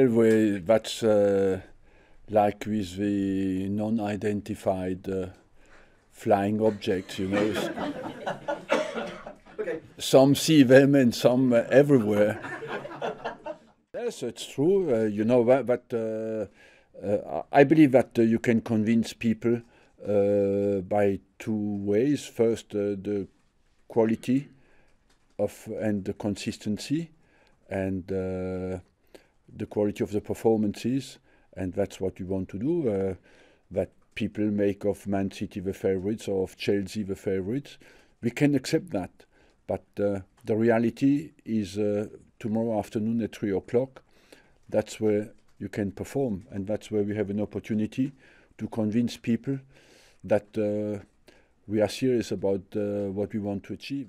Well, we, that's uh, like with the non-identified uh, flying objects, you know. okay. Some see them and some uh, everywhere. yes, it's true, uh, you know, but uh, uh, I believe that you can convince people by two ways. First, the quality of and the consistency and the quality of the performances, and that's what we want to do. Uh, that people make of Man City the favourites or of Chelsea the favourites, we can accept that. But uh, the reality is uh, tomorrow afternoon at three o'clock. That's where you can perform, and that's where we have an opportunity to convince people that uh, we are serious about uh, what we want to achieve.